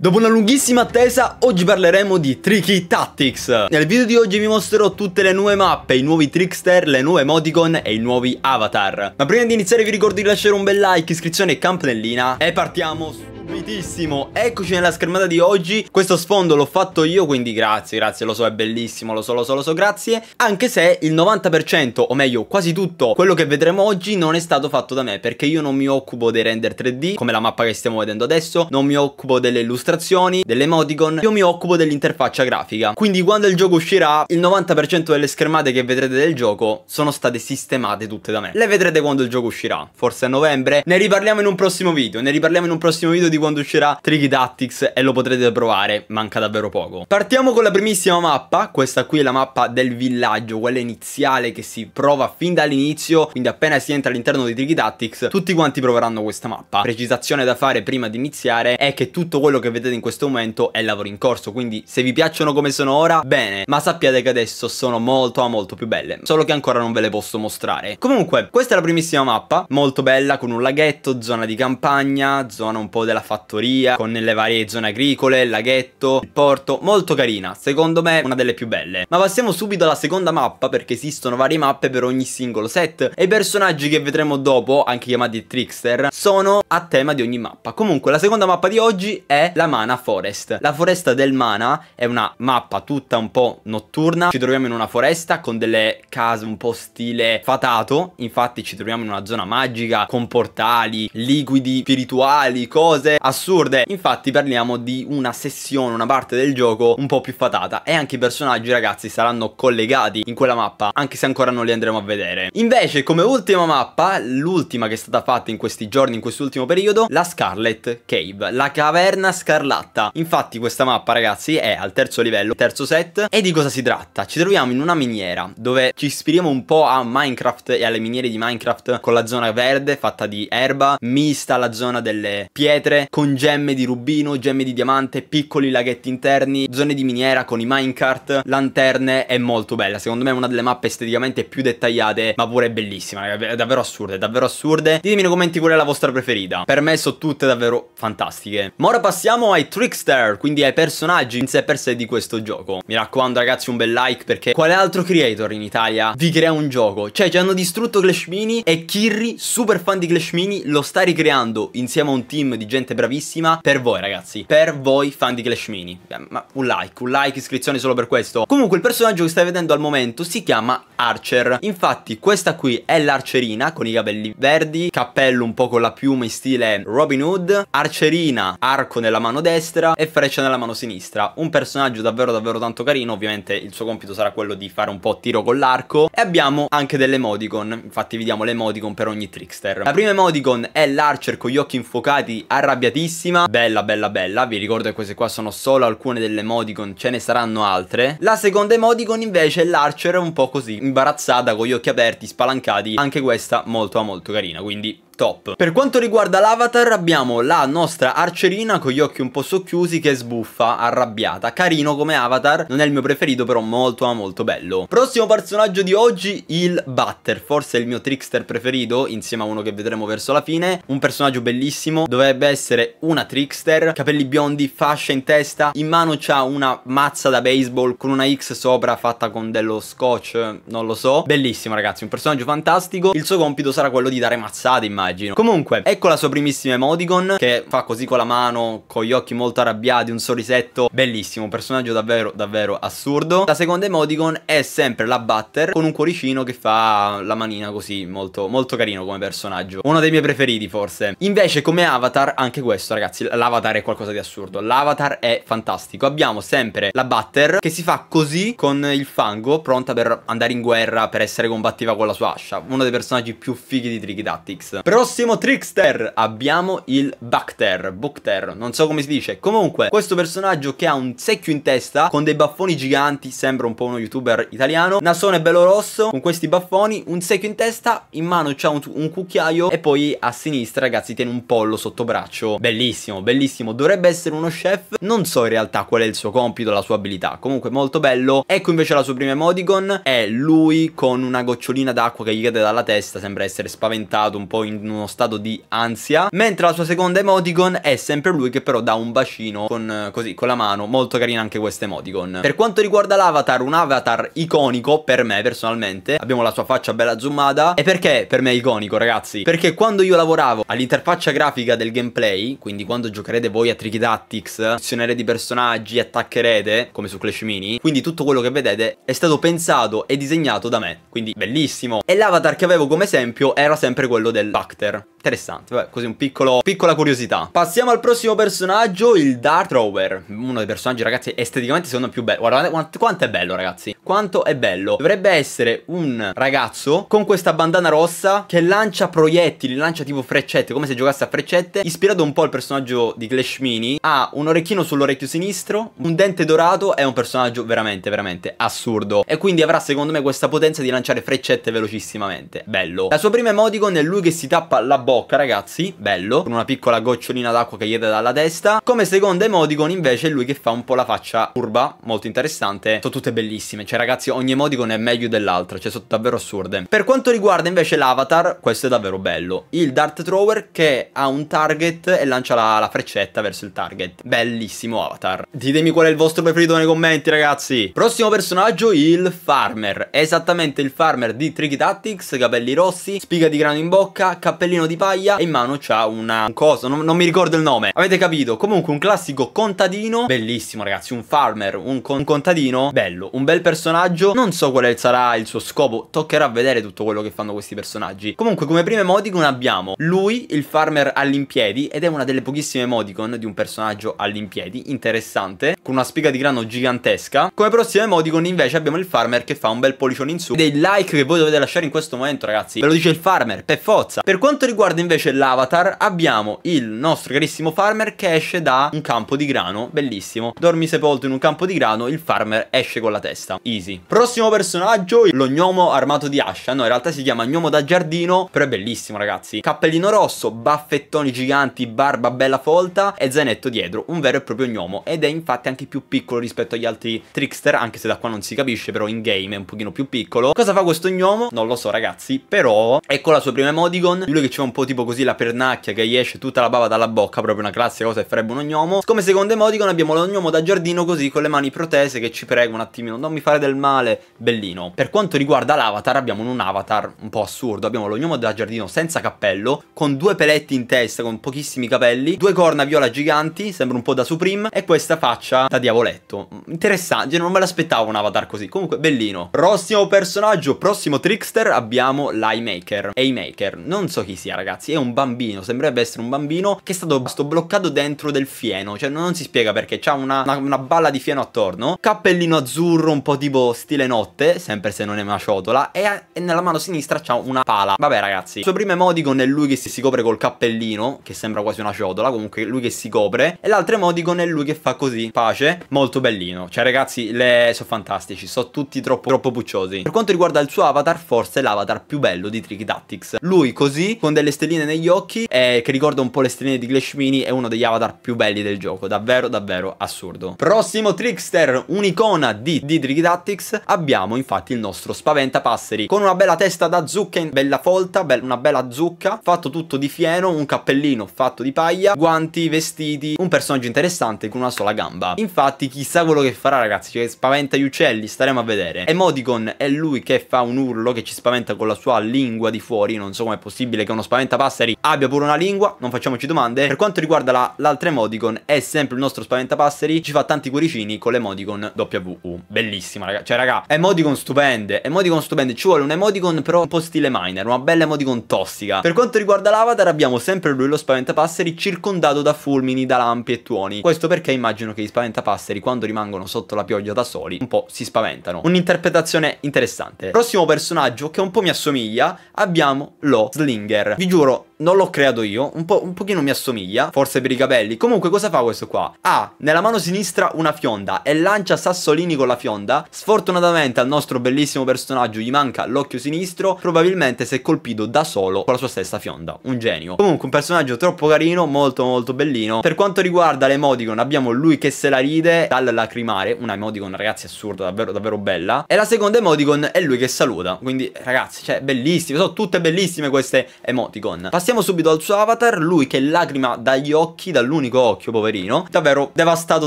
Dopo una lunghissima attesa, oggi parleremo di Tricky Tactics. Nel video di oggi vi mostrerò tutte le nuove mappe, i nuovi trickster, le nuove emoticon e i nuovi avatar. Ma prima di iniziare vi ricordo di lasciare un bel like, iscrizione e campanellina e partiamo su... Subitissimo, eccoci nella schermata di oggi Questo sfondo l'ho fatto io quindi grazie, grazie, lo so è bellissimo, lo so, lo so, lo so, grazie Anche se il 90% o meglio quasi tutto quello che vedremo oggi non è stato fatto da me Perché io non mi occupo dei render 3D come la mappa che stiamo vedendo adesso Non mi occupo delle illustrazioni, delle emoticon Io mi occupo dell'interfaccia grafica Quindi quando il gioco uscirà il 90% delle schermate che vedrete del gioco sono state sistemate tutte da me Le vedrete quando il gioco uscirà, forse a novembre Ne riparliamo in un prossimo video, ne riparliamo in un prossimo video di di quando uscirà Tricky Tactics e lo potrete provare, manca davvero poco. Partiamo con la primissima mappa, questa qui è la mappa del villaggio, quella iniziale che si prova fin dall'inizio, quindi appena si entra all'interno di Tricky Tactics, tutti quanti proveranno questa mappa. Precisazione da fare prima di iniziare è che tutto quello che vedete in questo momento è lavoro in corso, quindi se vi piacciono come sono ora, bene, ma sappiate che adesso sono molto ma molto più belle, solo che ancora non ve le posso mostrare. Comunque, questa è la primissima mappa, molto bella, con un laghetto, zona di campagna, zona un po' della fattoria, con le varie zone agricole, il laghetto, il porto, molto carina, secondo me una delle più belle. Ma passiamo subito alla seconda mappa perché esistono varie mappe per ogni singolo set e i personaggi che vedremo dopo, anche chiamati trickster, sono a tema di ogni mappa. Comunque la seconda mappa di oggi è la Mana Forest. La foresta del Mana è una mappa tutta un po' notturna, ci troviamo in una foresta con delle case un po' stile fatato, infatti ci troviamo in una zona magica con portali, liquidi spirituali, cose assurde. Infatti parliamo di una sessione, una parte del gioco un po' più fatata e anche i personaggi ragazzi saranno collegati in quella mappa anche se ancora non li andremo a vedere. Invece come ultima mappa, l'ultima che è stata fatta in questi giorni, in quest'ultimo periodo, la Scarlet Cave, la caverna scarlatta. Infatti questa mappa ragazzi è al terzo livello, terzo set e di cosa si tratta? Ci troviamo in una miniera dove ci ispiriamo un po' a Minecraft e alle miniere di Minecraft con la zona verde fatta di erba, mista alla zona delle pietre con gemme di rubino, gemme di diamante, piccoli laghetti interni, zone di miniera con i minecart, lanterne, è molto bella. Secondo me è una delle mappe esteticamente più dettagliate, ma pure bellissima, è davvero assurda, è davvero assurda. Ditemi nei commenti qual è la vostra preferita. Per me sono tutte davvero fantastiche. Ma ora passiamo ai trickster, quindi ai personaggi in sé per sé di questo gioco. Mi raccomando ragazzi un bel like perché quale altro creator in Italia vi crea un gioco? Cioè ci hanno distrutto Clash Mini e Kirri, super fan di Clash Mini, lo sta ricreando insieme a un team di gente bravissima per voi ragazzi, per voi fan di Clash Mini. Eh, ma un like, un like, iscrizione solo per questo. Comunque il personaggio che stai vedendo al momento si chiama Archer. Infatti questa qui è l'arcerina con i capelli verdi, cappello un po' con la piuma in stile Robin Hood, arcerina, arco nella mano destra e freccia nella mano sinistra. Un personaggio davvero davvero tanto carino, ovviamente il suo compito sarà quello di fare un po' tiro con l'arco e abbiamo anche delle modicon infatti vediamo le modicon per ogni trickster. La prima modicon è l'archer con gli occhi infuocati arrabbiato arrabbiatissima Bella bella bella Vi ricordo che queste qua sono solo alcune delle emoticon Ce ne saranno altre La seconda emoticon invece l'archer è un po' così Imbarazzata con gli occhi aperti spalancati Anche questa molto molto carina Quindi top. Per quanto riguarda l'avatar abbiamo la nostra arcerina con gli occhi un po' socchiusi che sbuffa, arrabbiata. Carino come avatar, non è il mio preferito però molto ma molto bello. Prossimo personaggio di oggi, il Butter, forse il mio trickster preferito insieme a uno che vedremo verso la fine. Un personaggio bellissimo, dovrebbe essere una trickster, capelli biondi, fascia in testa, in mano c'ha una mazza da baseball con una X sopra fatta con dello scotch, non lo so. Bellissimo ragazzi, un personaggio fantastico. Il suo compito sarà quello di dare mazzate immagino immagino. Comunque, ecco la sua primissima emoticon che fa così con la mano, con gli occhi molto arrabbiati, un sorrisetto bellissimo, personaggio davvero davvero assurdo. La seconda emoticon è sempre la Butter con un cuoricino che fa la manina così, molto, molto carino come personaggio. Uno dei miei preferiti forse. Invece come avatar, anche questo ragazzi, l'avatar è qualcosa di assurdo. L'avatar è fantastico. Abbiamo sempre la Butter che si fa così con il fango, pronta per andare in guerra, per essere combattiva con la sua ascia. Uno dei personaggi più fighi di Tricky Tactics. Però Prossimo trickster abbiamo il Bacter, Bukter, non so come si dice. Comunque, questo personaggio che ha un secchio in testa, con dei baffoni giganti, sembra un po' uno youtuber italiano. Nasone bello rosso, con questi baffoni, un secchio in testa, in mano c'ha un, un cucchiaio e poi a sinistra, ragazzi, tiene un pollo sotto braccio. Bellissimo, bellissimo. Dovrebbe essere uno chef. Non so in realtà qual è il suo compito, la sua abilità. Comunque molto bello. Ecco invece la sua prima emoticon. È lui con una gocciolina d'acqua che gli cade dalla testa. Sembra essere spaventato, un po' in in uno stato di ansia, mentre la sua seconda emoticon è sempre lui che però dà un bacino con, eh, così, con la mano, molto carina anche questa emoticon. Per quanto riguarda l'avatar, un avatar iconico per me personalmente, abbiamo la sua faccia bella zoomata, e perché per me è iconico ragazzi? Perché quando io lavoravo all'interfaccia grafica del gameplay, quindi quando giocherete voi a Tricky Tactics, Azionerete i personaggi, attaccherete, come su Clash Mini, quindi tutto quello che vedete è stato pensato e disegnato da me, quindi bellissimo. E l'avatar che avevo come esempio era sempre quello del karaktär Interessante, vabbè, così un piccolo, piccola curiosità. Passiamo al prossimo personaggio, il Dark Rover. Uno dei personaggi, ragazzi, esteticamente secondo me più bello. Guardate quanto, quanto è bello, ragazzi. Quanto è bello. Dovrebbe essere un ragazzo con questa bandana rossa che lancia proiettili, lancia tipo freccette, come se giocasse a freccette. Ispirato un po' al personaggio di Clash Mini. Ha un orecchino sull'orecchio sinistro, un dente dorato. È un personaggio veramente, veramente assurdo. E quindi avrà, secondo me, questa potenza di lanciare freccette velocissimamente. Bello. La sua prima emoticon è lui che si tappa la bocca ragazzi, bello, con una piccola gocciolina d'acqua che gli dà dalla testa. Come secondo emoticon invece è lui che fa un po' la faccia curva, molto interessante, sono tutte bellissime, cioè ragazzi ogni emoticon è meglio dell'altra, cioè sono davvero assurde. Per quanto riguarda invece l'avatar, questo è davvero bello, il dart thrower che ha un target e lancia la, la freccetta verso il target, bellissimo avatar. Ditemi qual è il vostro preferito nei commenti ragazzi. Prossimo personaggio il farmer, esattamente il farmer di Tricky Tactics, capelli rossi, spiga di grano in bocca, cappellino di paglia e in mano c'ha una un coso, non, non, mi ricordo il nome. Avete capito? Comunque un classico contadino, bellissimo ragazzi, un farmer, un, con un contadino, bello, un bel personaggio. Non so quale sarà il suo scopo, toccherà vedere tutto quello che fanno questi personaggi. Comunque come prime modicon abbiamo lui, il farmer all'impiedi ed è una delle pochissime modicon di un personaggio all'impiedi, interessante, con una spiga di grano gigantesca. Come prossime modicon invece abbiamo il farmer che fa un bel pollicione in su. Dei like che voi dovete lasciare in questo momento ragazzi, ve lo dice il farmer, per forza. Per quanto riguarda riguarda invece l'avatar abbiamo il nostro carissimo farmer che esce da un campo di grano, bellissimo. Dormi sepolto in un campo di grano, il farmer esce con la testa. Easy. Prossimo personaggio, lo gnomo armato di ascia. No, in realtà si chiama gnomo da giardino, però è bellissimo ragazzi. Cappellino rosso, baffettoni giganti, barba bella folta e zainetto dietro. Un vero e proprio gnomo ed è infatti anche più piccolo rispetto agli altri trickster, anche se da qua non si capisce, però in game è un pochino più piccolo. Cosa fa questo gnomo? Non lo so ragazzi, però è con ecco la sua prima emoticon, lui che c'è un po' po' tipo così la pernacchia che gli esce tutta la bava dalla bocca, proprio una classica cosa che farebbe un ognomo. Come secondo emoticon abbiamo l'ognomo da giardino così con le mani protese che ci prego un attimino, non mi fare del male, bellino. Per quanto riguarda l'avatar abbiamo un avatar un po' assurdo, abbiamo l'ognomo da giardino senza cappello, con due peletti in testa, con pochissimi capelli, due corna viola giganti, sembra un po' da Supreme, e questa faccia da diavoletto. Interessante, non me l'aspettavo un avatar così, comunque bellino. Prossimo personaggio, prossimo trickster abbiamo l'Eye Maker, Maker, non so chi sia ragazzi ragazzi, è un bambino, sembrerebbe essere un bambino che è stato bloccato dentro del fieno, cioè non si spiega perché, c'ha una, una, una, balla di fieno attorno, cappellino azzurro un po' tipo stile notte, sempre se non è una ciotola, e, e nella mano sinistra c'ha una pala. Vabbè ragazzi, il suo primo emoticon è lui che si, si copre col cappellino, che sembra quasi una ciotola, comunque lui che si copre, e l'altro emoticon è lui che fa così, pace, molto bellino. Cioè ragazzi, le sono fantastici, sono tutti troppo, troppo pucciosi. Per quanto riguarda il suo avatar, forse l'avatar più bello di Trick Tactics. Lui così, con delle stelline negli occhi eh, che ricorda un po' le stelline di Glashmini è uno degli avatar più belli del gioco, davvero davvero assurdo. Prossimo trickster, un'icona di Didrik Tactics, abbiamo infatti il nostro spaventapasseri con una bella testa da zucca, bella folta, be una bella zucca, fatto tutto di fieno, un cappellino fatto di paglia, guanti, vestiti, un personaggio interessante con una sola gamba. Infatti chissà quello che farà ragazzi, cioè spaventa gli uccelli, staremo a vedere. Emoticon è lui che fa un urlo che ci spaventa con la sua lingua di fuori, non so com'è possibile che uno spaventa spaventapasseri abbia pure una lingua, non facciamoci domande. Per quanto riguarda la, l'altra emoticon, è sempre il nostro spaventapasseri, ci fa tanti cuoricini con l'emoticon WU. Bellissima, raga. Cioè, raga, emoticon stupende, emoticon stupende. Ci vuole un emoticon però un po' stile miner, una bella emoticon tossica. Per quanto riguarda l'avatar, abbiamo sempre lui lo spaventapasseri circondato da fulmini, da lampi e tuoni. Questo perché immagino che gli spaventapasseri, quando rimangono sotto la pioggia da soli, un po' si spaventano. Un'interpretazione interessante. Prossimo personaggio che un po' mi assomiglia, abbiamo lo Slinger. Vi giuro 頃 non l'ho creato io, un, po', un pochino mi assomiglia, forse per i capelli. Comunque cosa fa questo qua? Ha nella mano sinistra una fionda e lancia sassolini con la fionda. Sfortunatamente al nostro bellissimo personaggio gli manca l'occhio sinistro, probabilmente si è colpito da solo con la sua stessa fionda. Un genio. Comunque un personaggio troppo carino, molto molto bellino. Per quanto riguarda l'emoticon abbiamo lui che se la ride dal lacrimare, una emoticon ragazzi assurda, davvero davvero bella. E la seconda emoticon è lui che saluta, quindi ragazzi, cioè bellissime, sono tutte bellissime queste emoticon. Passiamo Passiamo subito al suo avatar, lui che lacrima dagli occhi, dall'unico occhio, poverino, davvero devastato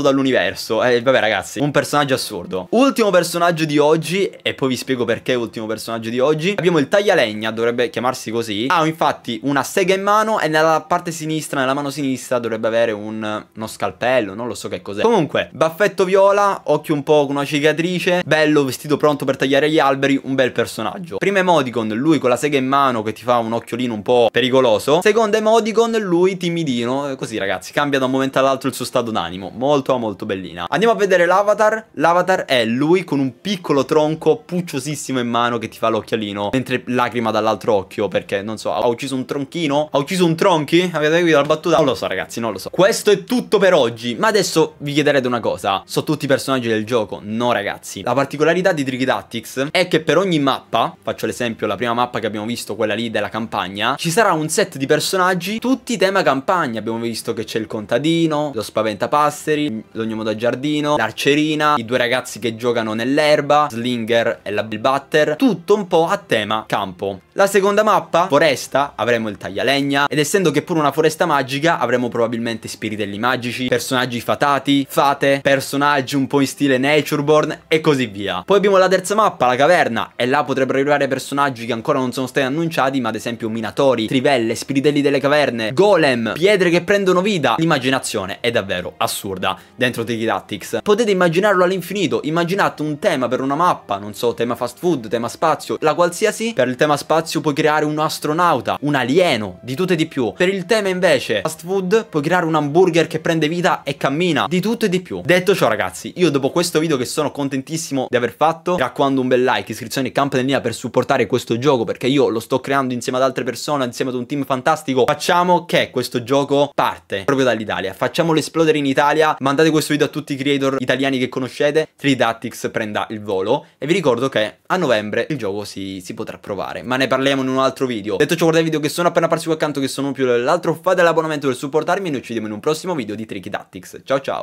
dall'universo. eh, vabbè ragazzi, un personaggio assurdo. Ultimo personaggio di oggi, e poi vi spiego perché ultimo personaggio di oggi, abbiamo il taglialegna, dovrebbe chiamarsi così. Ha ah, infatti una sega in mano e nella parte sinistra, nella mano sinistra dovrebbe avere un, uno scalpello, non lo so che cos'è. Comunque, baffetto viola, occhio un po' con una cicatrice, bello, vestito pronto per tagliare gli alberi, un bel personaggio. Prima emoticon, lui con la sega in mano che ti fa un occhiolino un po' pericoloso curioso. Secondo emoticon, lui timidino. Eh, così, ragazzi, cambia da un momento all'altro il suo stato d'animo. Molto, molto bellina. Andiamo a vedere l'avatar. L'avatar è lui con un piccolo tronco pucciosissimo in mano che ti fa l'occhialino. Mentre lacrima dall'altro occhio perché, non so, ha ucciso un tronchino? Ha ucciso un tronchi? Avete capito la battuta? Non lo so, ragazzi, non lo so. Questo è tutto per oggi. Ma adesso vi chiederete una cosa. Sono tutti i personaggi del gioco? No, ragazzi. La particolarità di Tricky Tactics è che per ogni mappa, faccio l'esempio, la prima mappa che abbiamo visto, quella lì della campagna, ci sarà un set set di personaggi, tutti tema campagna. Abbiamo visto che c'è il contadino, lo spaventapasseri, l'ognomo da giardino, l'arcerina, i due ragazzi che giocano nell'erba, Slinger e la Bill Butter, tutto un po' a tema campo. La seconda mappa, foresta, avremo il taglialegna ed essendo che pure una foresta magica avremo probabilmente spiritelli magici, personaggi fatati, fate, personaggi un po' in stile Natureborn e così via. Poi abbiamo la terza mappa, la caverna, e là potrebbero arrivare personaggi che ancora non sono stati annunciati, ma ad esempio minatori, trivelle caramelle, spiritelli delle caverne, golem, pietre che prendono vita. L'immaginazione è davvero assurda dentro Tiki Tactics. Potete immaginarlo all'infinito, immaginate un tema per una mappa, non so, tema fast food, tema spazio, la qualsiasi. Per il tema spazio puoi creare un astronauta, un alieno, di tutto e di più. Per il tema invece fast food puoi creare un hamburger che prende vita e cammina, di tutto e di più. Detto ciò ragazzi, io dopo questo video che sono contentissimo di aver fatto, raccomando un bel like, iscrizione e campanellina per supportare questo gioco perché io lo sto creando insieme ad altre persone, insieme ad un team film fantastico, facciamo che questo gioco parte proprio dall'Italia, facciamolo esplodere in Italia, mandate questo video a tutti i creator italiani che conoscete, 3Dactics prenda il volo e vi ricordo che a novembre il gioco si, si potrà provare, ma ne parliamo in un altro video. Detto ciò guardate i video che sono appena apparsi qua accanto che sono più dell'altro, fate l'abbonamento per supportarmi e noi ci vediamo in un prossimo video di Tricky Tactics. Ciao ciao!